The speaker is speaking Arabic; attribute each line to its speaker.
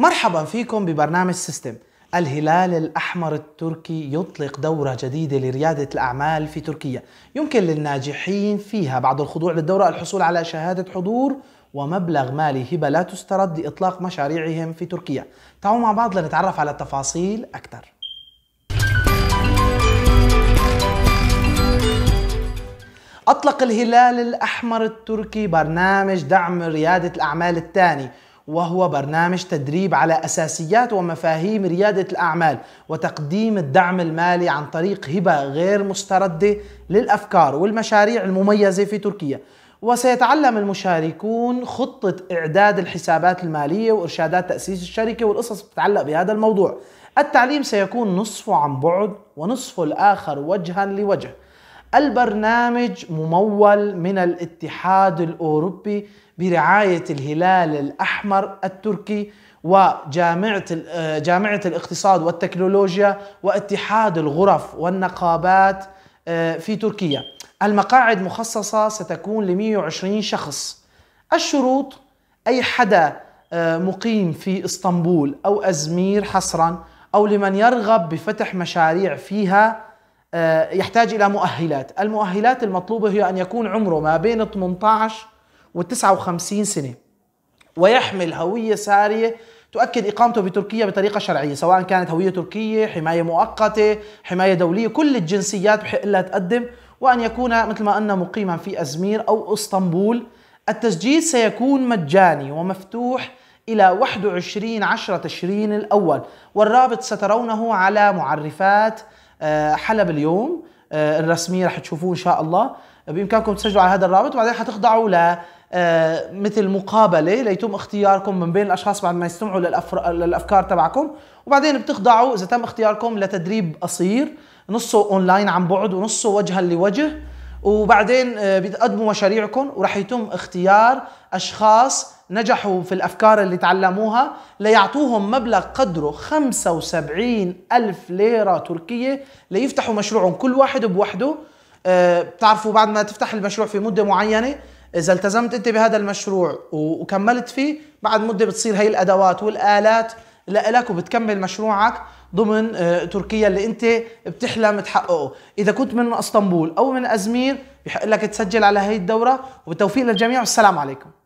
Speaker 1: مرحبا فيكم ببرنامج سيستم الهلال الأحمر التركي يطلق دورة جديدة لريادة الأعمال في تركيا يمكن للناجحين فيها بعد الخضوع للدورة الحصول على شهادة حضور ومبلغ مالي هبة لا تسترد لإطلاق مشاريعهم في تركيا تعالوا مع بعض لنتعرف على التفاصيل أكثر أطلق الهلال الأحمر التركي برنامج دعم ريادة الأعمال الثاني وهو برنامج تدريب على اساسيات ومفاهيم رياده الاعمال وتقديم الدعم المالي عن طريق هبه غير مسترده للافكار والمشاريع المميزه في تركيا. وسيتعلم المشاركون خطة إعداد الحسابات المالية وإرشادات تأسيس الشركة والقصص بتتعلق بهذا الموضوع التعليم سيكون نصفه عن بعد ونصفه الآخر وجها لوجه البرنامج ممول من الاتحاد الأوروبي برعاية الهلال الأحمر التركي وجامعة آه، جامعة الاقتصاد والتكنولوجيا واتحاد الغرف والنقابات آه، في تركيا المقاعد مخصصة ستكون ل 120 شخص الشروط أي حدا آه، مقيم في اسطنبول أو أزمير حصرا أو لمن يرغب بفتح مشاريع فيها آه، يحتاج الى مؤهلات، المؤهلات المطلوبه هي ان يكون عمره ما بين 18 و 59 سنه ويحمل هويه ساريه تؤكد اقامته بتركيا بطريقه شرعيه، سواء كانت هويه تركيه، حمايه مؤقته، حمايه دوليه، كل الجنسيات بحق لها تقدم وان يكون مثل ما قلنا مقيما في ازمير او اسطنبول. التسجيل سيكون مجاني ومفتوح إلى 21 10 تشرين الأول والرابط سترونه على معرفات آه، حلب اليوم آه، الرسميه رح تشوفوه ان شاء الله آه، بامكانكم تسجلوا على هذا الرابط وبعدين حتخضعوا ل مثل مقابله ليتم اختياركم من بين الاشخاص بعد ما يستمعوا للافكار تبعكم وبعدين بتخضعوا اذا تم اختياركم لتدريب قصير نصه اونلاين عن بعد ونصه وجها لوجه وبعدين آه، بتقدموا مشاريعكم ورح يتم اختيار اشخاص نجحوا في الافكار اللي تعلموها ليعطوهم مبلغ قدره 75 الف ليره تركيه ليفتحوا مشروعهم كل واحد بوحده آه، بتعرفوا بعد ما تفتح المشروع في مده معينه اذا التزمت انت بهذا المشروع وكملت فيه بعد مده بتصير هي الادوات والالات لك وبتكمل مشروعك ضمن آه، تركيا اللي انت بتحلم تحققه اذا كنت من اسطنبول او من ازمير بحق لك تسجل على هي الدوره وبالتوفيق للجميع والسلام عليكم